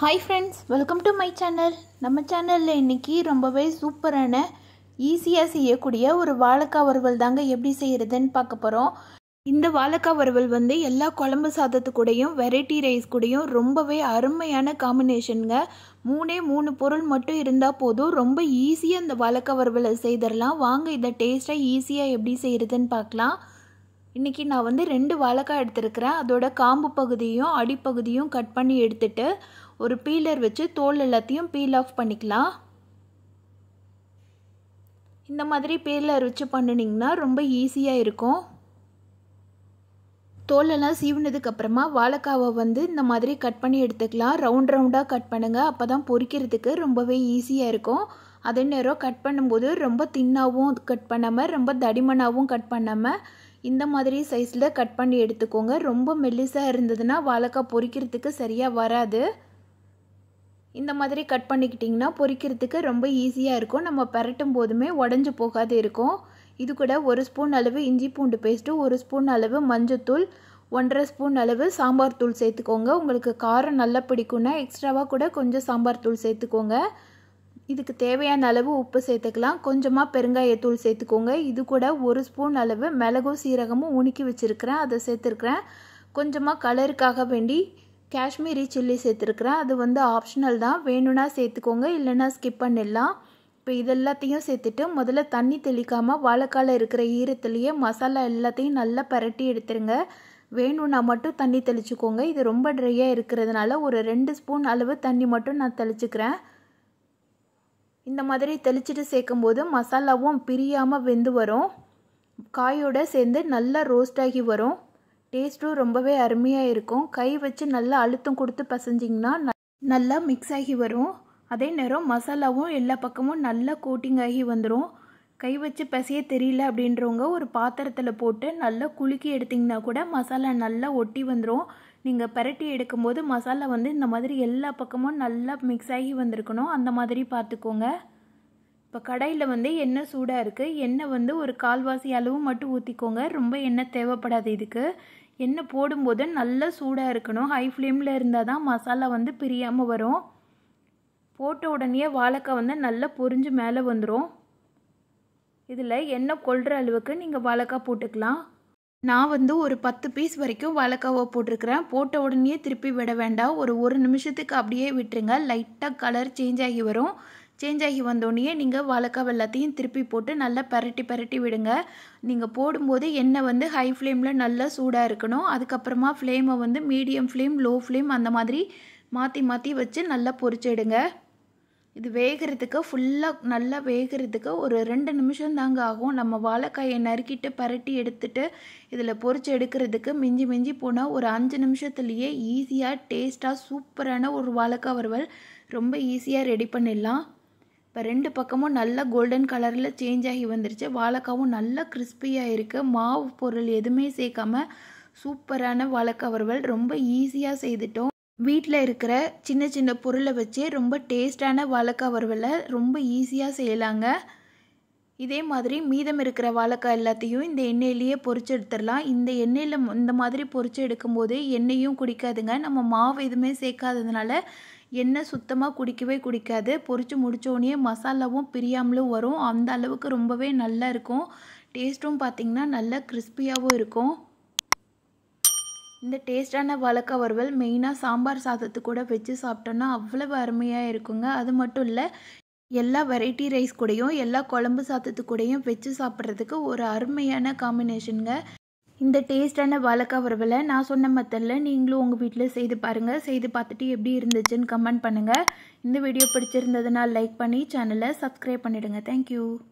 hi friends welcome to my channel நம்ம சேனலில் இன்றைக்கி ரொம்பவே சூப்பரான ஈஸியாக செய்யக்கூடிய ஒரு வாழைக்காய் வறுவல் தாங்க எப்படி செய்கிறதுன்னு பார்க்க போகிறோம் இந்த வாழைக்காய் வறுவல் வந்து எல்லா குழம்பு சாதத்துக்கூடையும் வெரைட்டி ரைஸ் கூடையும் ரொம்பவே அருமையான காம்பினேஷனுங்க மூணே மூணு பொருள் மட்டும் இருந்தால் போதும் ரொம்ப ஈஸியாக இந்த வாழைக்காய் வறுவலை செய்திடலாம் வாங்க இதை டேஸ்ட்டாக ஈஸியாக எப்படி செய்கிறதுன்னு பார்க்கலாம் இன்றைக்கி நான் வந்து ரெண்டு வாழைக்காய் எடுத்திருக்கிறேன் அதோட காம்பு பகுதியும் அடிப்பகுதியும் கட் பண்ணி எடுத்துட்டு ஒரு பீலர் வச்சு தோல் எல்லாத்தையும் பீல் ஆஃப் பண்ணிக்கலாம் இந்த மாதிரி பீலர் வச்சு பண்ணினீங்கன்னா ரொம்ப ஈஸியாக இருக்கும் தோலெல்லாம் சீவினதுக்கப்புறமா வாழைக்காவை வந்து இந்த மாதிரி கட் பண்ணி எடுத்துக்கலாம் ரவுண்ட் ரவுண்டாக கட் பண்ணுங்கள் அப்போ தான் பொறிக்கிறதுக்கு ரொம்பவே ஈஸியாக இருக்கும் அதே நேரம் கட் பண்ணும்போது ரொம்ப தின்னாகவும் கட் பண்ணாமல் ரொம்ப தடிமனாகவும் கட் பண்ணாமல் இந்த மாதிரி சைஸில் கட் பண்ணி எடுத்துக்கோங்க ரொம்ப மெல்லிசாக இருந்ததுன்னா வாழைக்காய் பொறிக்கிறதுக்கு சரியாக வராது இந்த மாதிரி கட் பண்ணிக்கிட்டிங்கன்னா பொரிக்கிறதுக்கு ரொம்ப ஈஸியாக இருக்கும் நம்ம பரட்டும் போதுமே உடஞ்சி போகாது இருக்கும் இது கூட ஒரு ஸ்பூன் அளவு இஞ்சி பூண்டு பேஸ்ட்டு ஒரு ஸ்பூன் அளவு மஞ்சத்தூள் ஒன்றரை ஸ்பூன் அளவு சாம்பார் தூள் சேர்த்துக்கோங்க உங்களுக்கு காரம் நல்லா பிடிக்கும்னா எக்ஸ்ட்ராவாக கூட கொஞ்சம் சாம்பார் தூள் சேர்த்துக்கோங்க இதுக்கு தேவையான அளவு உப்பு சேர்த்துக்கலாம் கொஞ்சமாக பெருங்காயத்தூள் சேர்த்துக்கோங்க இது கூட ஒரு ஸ்பூன் அளவு மிளகும் சீரகமும் உணுக்கி வச்சுருக்கிறேன் அதை சேர்த்துருக்குறேன் கொஞ்சமாக கலருக்காக வேண்டி காஷ்மீரி சில்லி சேர்த்துருக்குறேன் அது வந்து ஆப்ஷனல் தான் வேணும்னா சேர்த்துக்கோங்க இல்லைன்னா ஸ்கிப் பண்ணிடலாம் இப்போ இதெல்லாத்தையும் சேர்த்துட்டு முதல்ல தண்ணி தெளிக்காமல் வாழைக்கால இருக்கிற ஈரத்துலேயே மசாலா எல்லாத்தையும் நல்லா பரட்டி எடுத்துருங்க வேணும்னா மட்டும் தண்ணி தெளிச்சுக்கோங்க இது ரொம்ப ட்ரையாக இருக்கிறதுனால ஒரு ரெண்டு ஸ்பூன் அளவு தண்ணி மட்டும் நான் தெளிச்சுக்கிறேன் இந்த மாதிரி தெளிச்சிட்டு சேர்க்கும்போது மசாலாவும் பிரியாமல் வெந்து வரும் காயோடு சேர்ந்து நல்லா ரோஸ்ட் ஆகி வரும் டேஸ்ட்டும் ரொம்பவே அருமையாக இருக்கும் கை வச்சு நல்லா அழுத்தம் கொடுத்து பசஞ்சிங்கன்னா நல்லா மிக்ஸ் ஆகி வரும் அதே நேரம் மசாலாவும் எல்லா பக்கமும் நல்லா கோட்டிங் ஆகி வந்துடும் கை வச்சு பசிய தெரியல அப்படின்றவங்க ஒரு பாத்திரத்தில் போட்டு நல்லா குலுக்கி எடுத்திங்கன்னா கூட மசாலா நல்லா ஒட்டி வந்துடும் நீங்கள் பரட்டி எடுக்கும்போது மசாலா வந்து இந்த மாதிரி எல்லா பக்கமும் நல்லா மிக்ஸ் ஆகி வந்திருக்கணும் அந்த மாதிரி பார்த்துக்கோங்க இப்போ கடையில் வந்து எண்ணெய் சூடாக இருக்குது எண்ணெய் வந்து ஒரு கால்வாசி அளவு மட்டும் ஊற்றிக்கோங்க ரொம்ப எண்ணெய் தேவைப்படாது இதுக்கு எண்ணெய் போடும்போது நல்லா சூடாக இருக்கணும் ஹை ஃப்ளேமில் இருந்தால் தான் மசாலா வந்து பிரியாமல் வரும் போட்ட உடனே வாழைக்காய் வந்து நல்லா பொரிஞ்சு மேலே வந்துடும் இதில் எண்ணெய் கொள்கிற அளவுக்கு நீங்கள் வாழைக்காய் போட்டுக்கலாம் நான் வந்து ஒரு பத்து பீஸ் வரைக்கும் வாழைக்காவை போட்டிருக்கிறேன் போட்ட உடனே திருப்பி விட வேண்டாம் ஒரு ஒரு நிமிஷத்துக்கு அப்படியே விட்டுருங்க லைட்டாக கலர் சேஞ்ச் ஆகி வரும் சேஞ்ச் ஆகி வந்தோடனே நீங்கள் வழக்காவை எல்லாத்தையும் திருப்பி போட்டு நல்லா பரட்டி பரட்டி விடுங்க நீங்கள் போடும்போது எண்ணெய் வந்து ஹை ஃப்ளேமில் நல்லா சூடாக இருக்கணும் அதுக்கப்புறமா ஃப்ளேமை வந்து மீடியம் ஃப்ளேம் லோ ஃப்ளேம் அந்த மாதிரி மாற்றி மாற்றி வச்சு நல்லா பொறிச்சிடுங்க இது வேகிறதுக்கு ஃபுல்லாக நல்லா வேகிறதுக்கு ஒரு ரெண்டு நிமிஷம் தாங்க ஆகும் நம்ம வாழைக்காயை நறுக்கிட்டு பரட்டி எடுத்துட்டு இதில் பொறிச்சு எடுக்கிறதுக்கு மிஞ்சி மிஞ்சி போனால் ஒரு அஞ்சு நிமிஷத்துலேயே ஈஸியாக டேஸ்ட்டாக சூப்பரான ஒரு வாழைக்காய் வறுவல் ரொம்ப ஈஸியாக ரெடி பண்ணிடலாம் இப்போ ரெண்டு பக்கமும் நல்லா கோல்டன் கலரில் சேஞ்ச் ஆகி வந்துருச்சு வாழைக்காவும் நல்லா கிறிஸ்பியாக இருக்குது மாவு பொருள் எதுவுமே சேர்க்காம சூப்பரான வாழைக்கா வறுவல் ரொம்ப ஈஸியாக செய்துட்டோம் வீட்டில் இருக்கிற சின்ன சின்ன பொருளை வச்சு ரொம்ப டேஸ்டான வாழைக்கா வறுவலை ரொம்ப ஈஸியாக செய்யலாங்க இதே மாதிரி மீதம் இருக்கிற வாழைக்காய் எல்லாத்தையும் இந்த எண்ணெயிலேயே பொறிச்சு எடுத்துடலாம் இந்த எண்ணெயில் இந்த மாதிரி பொறிச்சு எடுக்கும்போது எண்ணெயும் குடிக்காதுங்க நம்ம மாவு எதுவுமே சேர்க்காததுனால எண்ணெய் சுத்தமாக குடிக்கவே குடிக்காது பொறிச்சு முடித்தோடனே மசாலாவும் பிரியாமலும் வரும் அந்த அளவுக்கு ரொம்பவே நல்லா இருக்கும் டேஸ்ட்டும் பார்த்திங்கன்னா நல்லா கிறிஸ்பியாகவும் இருக்கும் இந்த டேஸ்டான வாழைக்காய் வறுவல் மெயினாக சாம்பார் சாதத்து கூட வச்சு சாப்பிட்டோன்னா அவ்வளவு அருமையாக இருக்குங்க அது மட்டும் இல்லை எல்லா வெரைட்டி ரைஸ் கூடையும் எல்லா குழம்பு சாதத்து கூடயும் வச்சு சாப்பிட்றதுக்கு ஒரு அருமையான காம்பினேஷனுங்க இந்த டேஸ்டான வாழைக்காய் வறுவலை நான் சொன்ன மத்தில் நீங்களும் உங்கள் வீட்டில் செய்து பாருங்கள் செய்து பார்த்துட்டு எப்படி இருந்துச்சுன்னு கமெண்ட் பண்ணுங்கள் இந்த வீடியோ பிடிச்சிருந்ததுனால் லைக் பண்ணி சேனலை சப்ஸ்கிரைப் பண்ணிவிடுங்க தேங்க்யூ